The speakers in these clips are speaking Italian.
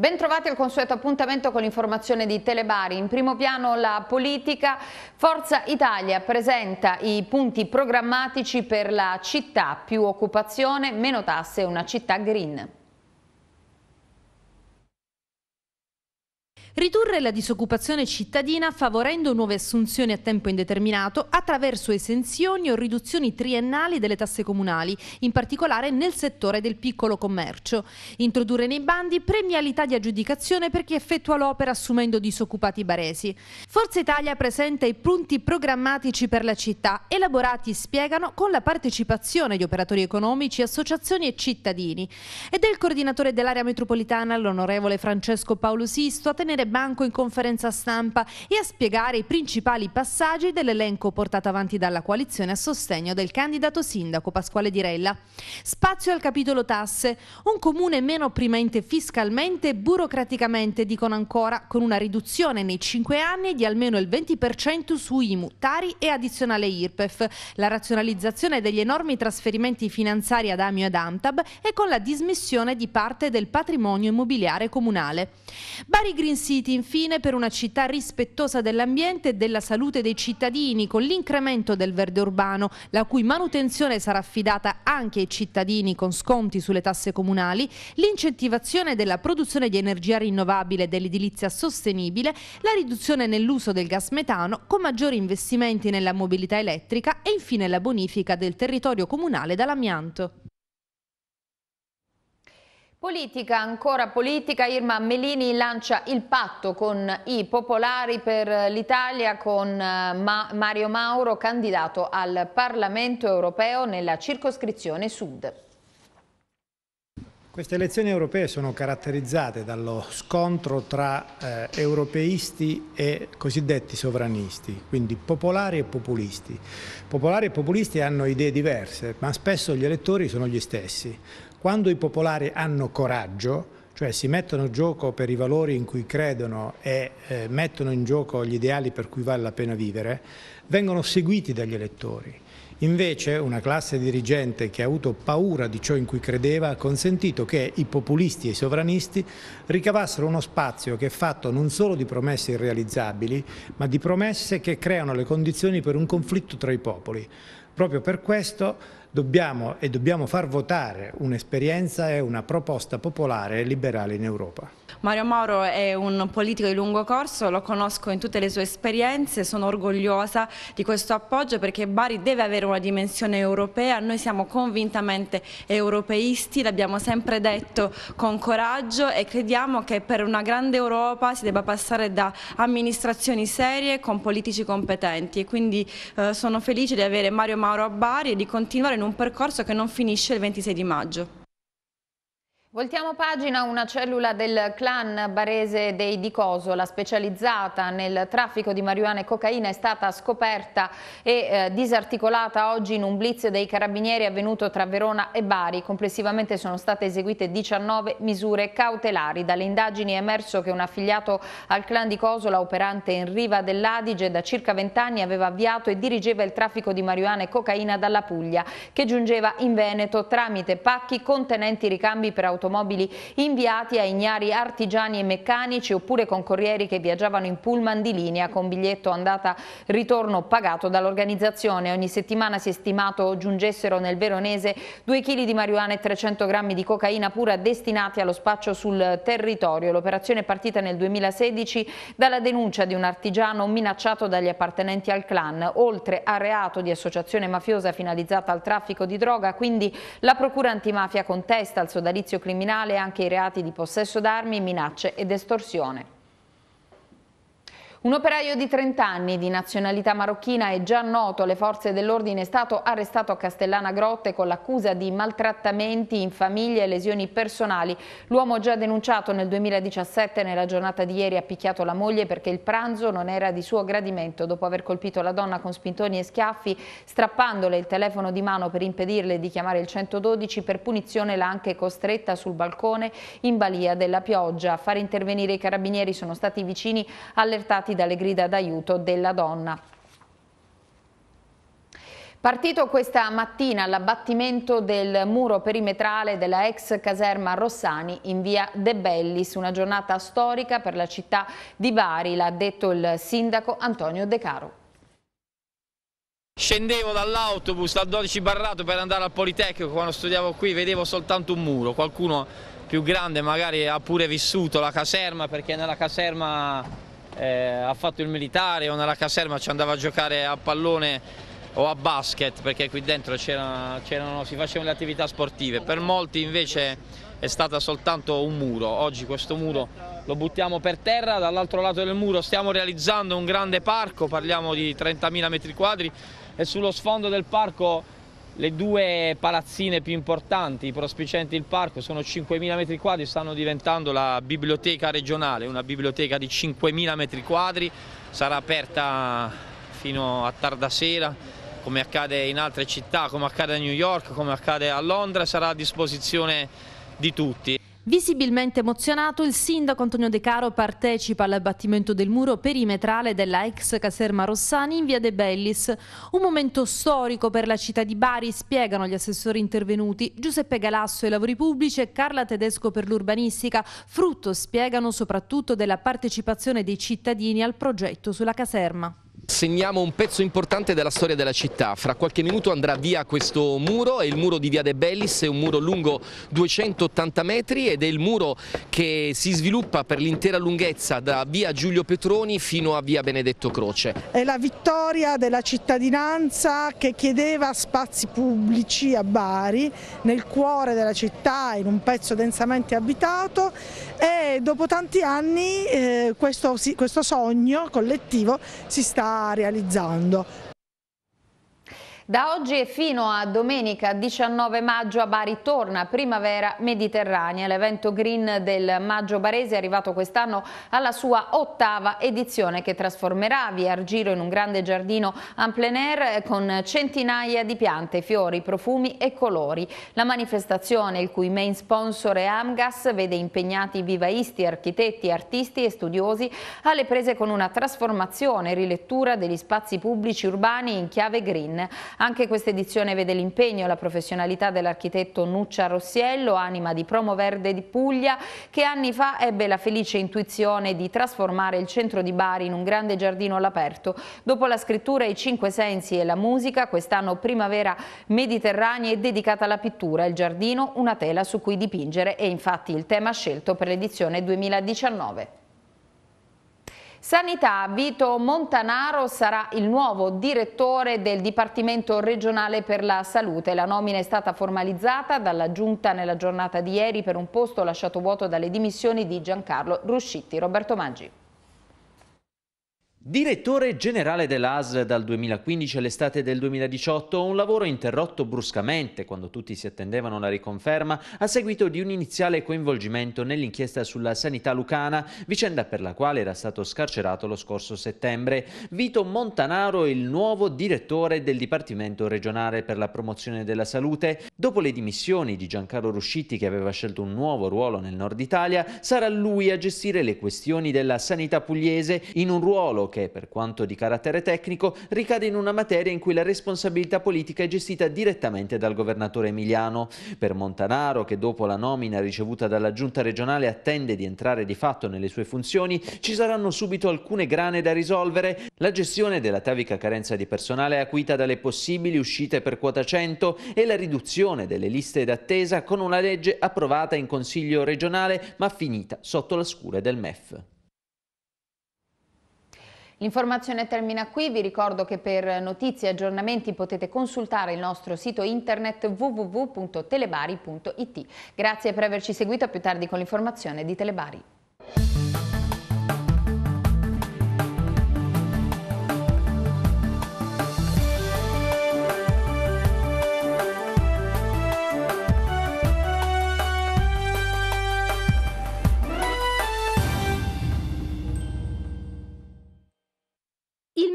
Bentrovati al consueto appuntamento con l'informazione di Telebari. In primo piano la politica. Forza Italia presenta i punti programmatici per la città, più occupazione, meno tasse e una città green. Ridurre la disoccupazione cittadina favorendo nuove assunzioni a tempo indeterminato attraverso esenzioni o riduzioni triennali delle tasse comunali, in particolare nel settore del piccolo commercio. Introdurre nei bandi premialità di aggiudicazione per chi effettua l'opera assumendo disoccupati baresi. Forza Italia presenta i punti programmatici per la città, elaborati, spiegano, con la partecipazione di operatori economici, associazioni e cittadini. Ed è il coordinatore dell'area metropolitana, l'onorevole Francesco Paolo Sisto, a tenere Banco in conferenza stampa e a spiegare i principali passaggi dell'elenco portato avanti dalla coalizione a sostegno del candidato sindaco Pasquale Dirella. Spazio al capitolo tasse, un comune meno opprimente fiscalmente e burocraticamente, dicono ancora, con una riduzione nei cinque anni di almeno il 20% su IMU, Tari e addizionale IRPEF, la razionalizzazione degli enormi trasferimenti finanziari ad Amio ed Amtab e con la dismissione di parte del patrimonio immobiliare comunale. Bari Green City investiti infine per una città rispettosa dell'ambiente e della salute dei cittadini con l'incremento del verde urbano, la cui manutenzione sarà affidata anche ai cittadini con sconti sulle tasse comunali, l'incentivazione della produzione di energia rinnovabile e dell'edilizia sostenibile, la riduzione nell'uso del gas metano con maggiori investimenti nella mobilità elettrica e infine la bonifica del territorio comunale dall'amianto. Politica, ancora politica, Irma Melini lancia il patto con i popolari per l'Italia con eh, Ma Mario Mauro, candidato al Parlamento europeo nella circoscrizione sud. Queste elezioni europee sono caratterizzate dallo scontro tra eh, europeisti e cosiddetti sovranisti, quindi popolari e populisti. Popolari e populisti hanno idee diverse, ma spesso gli elettori sono gli stessi. Quando i popolari hanno coraggio, cioè si mettono in gioco per i valori in cui credono e eh, mettono in gioco gli ideali per cui vale la pena vivere, vengono seguiti dagli elettori. Invece una classe dirigente che ha avuto paura di ciò in cui credeva ha consentito che i populisti e i sovranisti ricavassero uno spazio che è fatto non solo di promesse irrealizzabili, ma di promesse che creano le condizioni per un conflitto tra i popoli. Proprio per questo dobbiamo e dobbiamo far votare un'esperienza e una proposta popolare e liberale in Europa. Mario Mauro è un politico di lungo corso, lo conosco in tutte le sue esperienze, sono orgogliosa di questo appoggio perché Bari deve avere una dimensione europea, noi siamo convintamente europeisti, l'abbiamo sempre detto con coraggio e crediamo che per una grande Europa si debba passare da amministrazioni serie con politici competenti e quindi eh, sono felice di avere Mario Mauro a Bari e di continuare in un percorso che non finisce il 26 di maggio. Voltiamo pagina, una cellula del clan barese dei Di Cosola specializzata nel traffico di marijuana e cocaina è stata scoperta e eh, disarticolata oggi in un blitz dei carabinieri avvenuto tra Verona e Bari. Complessivamente sono state eseguite 19 misure cautelari. Dalle indagini è emerso che un affiliato al clan di Cosola operante in riva dell'Adige da circa 20 anni aveva avviato e dirigeva il traffico di marijuana e cocaina dalla Puglia che giungeva in Veneto tramite pacchi contenenti ricambi per automobili automobili inviati a ignari artigiani e meccanici oppure con corrieri che viaggiavano in pullman di linea con biglietto andata-ritorno pagato dall'organizzazione. Ogni settimana si è stimato giungessero nel veronese 2 kg di marijuana e 300 grammi di cocaina pura destinati allo spaccio sul territorio. L'operazione è partita nel 2016 dalla denuncia di un artigiano minacciato dagli appartenenti al clan, oltre a reato di associazione mafiosa finalizzata al traffico di droga, quindi la procura antimafia contesta il sodalizio criminale criminale anche i reati di possesso d'armi, minacce ed estorsione. Un operaio di 30 anni di nazionalità marocchina è già noto alle forze dell'ordine è stato arrestato a Castellana Grotte con l'accusa di maltrattamenti in famiglia e lesioni personali. L'uomo già denunciato nel 2017 nella giornata di ieri ha picchiato la moglie perché il pranzo non era di suo gradimento. Dopo aver colpito la donna con spintoni e schiaffi, strappandole il telefono di mano per impedirle di chiamare il 112, per punizione l'ha anche costretta sul balcone in balia della pioggia. A far intervenire i carabinieri sono stati vicini allertati travoltati dalle grida d'aiuto della donna. Partito questa mattina l'abbattimento del muro perimetrale della ex caserma Rossani in via De Bellis, una giornata storica per la città di Bari, l'ha detto il sindaco Antonio De Caro. Scendevo dall'autobus al 12 Barrato per andare al Politecnico, quando studiavo qui vedevo soltanto un muro, qualcuno più grande magari ha pure vissuto la caserma perché nella caserma eh, ha fatto il militare o nella caserma ci andava a giocare a pallone o a basket perché qui dentro c era, c erano, si facevano le attività sportive, per molti invece è stato soltanto un muro, oggi questo muro lo buttiamo per terra, dall'altro lato del muro stiamo realizzando un grande parco, parliamo di 30.000 metri quadri e sullo sfondo del parco le due palazzine più importanti prospicenti il parco sono 5.000 metri quadri, stanno diventando la biblioteca regionale, una biblioteca di 5.000 metri quadri, sarà aperta fino a tarda sera, come accade in altre città, come accade a New York, come accade a Londra, sarà a disposizione di tutti. Visibilmente emozionato, il sindaco Antonio De Caro partecipa all'abbattimento del muro perimetrale della ex caserma Rossani in via De Bellis. Un momento storico per la città di Bari, spiegano gli assessori intervenuti Giuseppe Galasso e lavori pubblici e Carla Tedesco per l'urbanistica, frutto, spiegano, soprattutto della partecipazione dei cittadini al progetto sulla caserma. Segniamo un pezzo importante della storia della città, fra qualche minuto andrà via questo muro, è il muro di Via De Bellis, è un muro lungo 280 metri ed è il muro che si sviluppa per l'intera lunghezza da via Giulio Petroni fino a via Benedetto Croce. È la vittoria della cittadinanza che chiedeva spazi pubblici a Bari, nel cuore della città, in un pezzo densamente abitato e dopo tanti anni eh, questo, questo sogno collettivo si sta realizzando. Da oggi e fino a domenica 19 maggio a Bari torna Primavera Mediterranea. L'evento green del Maggio Barese è arrivato quest'anno alla sua ottava edizione che trasformerà via Argiro in un grande giardino en plein air con centinaia di piante, fiori, profumi e colori. La manifestazione, il cui main sponsor è Amgas, vede impegnati vivaisti, architetti, artisti e studiosi alle prese con una trasformazione e rilettura degli spazi pubblici urbani in chiave green. Anche questa edizione vede l'impegno e la professionalità dell'architetto Nuccia Rossiello, anima di Promo Verde di Puglia, che anni fa ebbe la felice intuizione di trasformare il centro di Bari in un grande giardino all'aperto. Dopo la scrittura, i cinque sensi e la musica, quest'anno Primavera Mediterranea è dedicata alla pittura, il giardino, una tela su cui dipingere è infatti il tema scelto per l'edizione 2019. Sanità, Vito Montanaro sarà il nuovo direttore del Dipartimento regionale per la salute. La nomina è stata formalizzata dalla Giunta nella giornata di ieri per un posto lasciato vuoto dalle dimissioni di Giancarlo Ruscitti. Roberto Maggi. Direttore generale dell'ASL dal 2015 all'estate del 2018, un lavoro interrotto bruscamente quando tutti si attendevano la riconferma a seguito di un iniziale coinvolgimento nell'inchiesta sulla sanità lucana, vicenda per la quale era stato scarcerato lo scorso settembre. Vito Montanaro è il nuovo direttore del Dipartimento regionale per la promozione della salute. Dopo le dimissioni di Giancarlo Ruscitti che aveva scelto un nuovo ruolo nel nord Italia, sarà lui a gestire le questioni della sanità pugliese in un ruolo che che, per quanto di carattere tecnico, ricade in una materia in cui la responsabilità politica è gestita direttamente dal governatore emiliano. Per Montanaro, che dopo la nomina ricevuta dalla giunta regionale attende di entrare di fatto nelle sue funzioni, ci saranno subito alcune grane da risolvere. La gestione della tavica carenza di personale è acuita dalle possibili uscite per quota 100 e la riduzione delle liste d'attesa con una legge approvata in Consiglio regionale ma finita sotto la scure del MEF. L'informazione termina qui, vi ricordo che per notizie e aggiornamenti potete consultare il nostro sito internet www.telebari.it. Grazie per averci seguito, a più tardi con l'informazione di Telebari.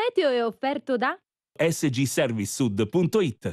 meteo è offerto da sgservicesud.it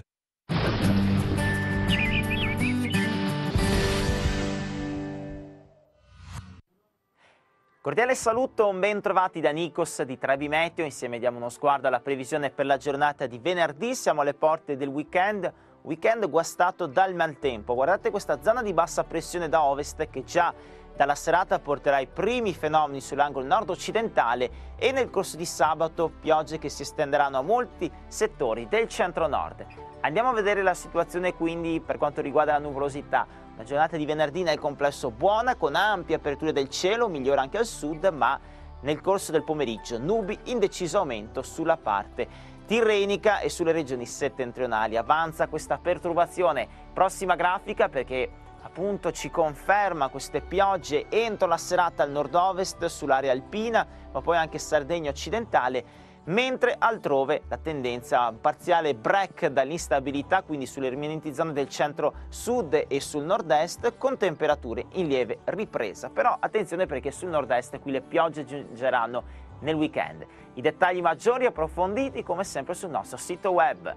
Cordiale saluto, ben trovati da Nikos di Trevi Meteo, insieme diamo uno sguardo alla previsione per la giornata di venerdì, siamo alle porte del weekend, weekend guastato dal maltempo, guardate questa zona di bassa pressione da ovest che già dalla serata porterà i primi fenomeni sull'angolo nord-occidentale e nel corso di sabato piogge che si estenderanno a molti settori del centro-nord. Andiamo a vedere la situazione quindi per quanto riguarda la nuvolosità. La giornata di venerdì nel complesso buona con ampie aperture del cielo, migliore anche al sud, ma nel corso del pomeriggio nubi in deciso aumento sulla parte tirrenica e sulle regioni settentrionali. Avanza questa perturbazione. Prossima grafica perché appunto ci conferma queste piogge entro la serata al nord-ovest sull'area alpina, ma poi anche Sardegna occidentale, mentre altrove la tendenza parziale break dall'instabilità, quindi sulle rimanenti zone del centro-sud e sul nord-est, con temperature in lieve ripresa. Però attenzione perché sul nord-est qui le piogge giungeranno nel weekend. I dettagli maggiori approfonditi come sempre sul nostro sito web.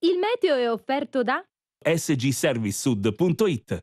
Il meteo è offerto da sgservicesud.it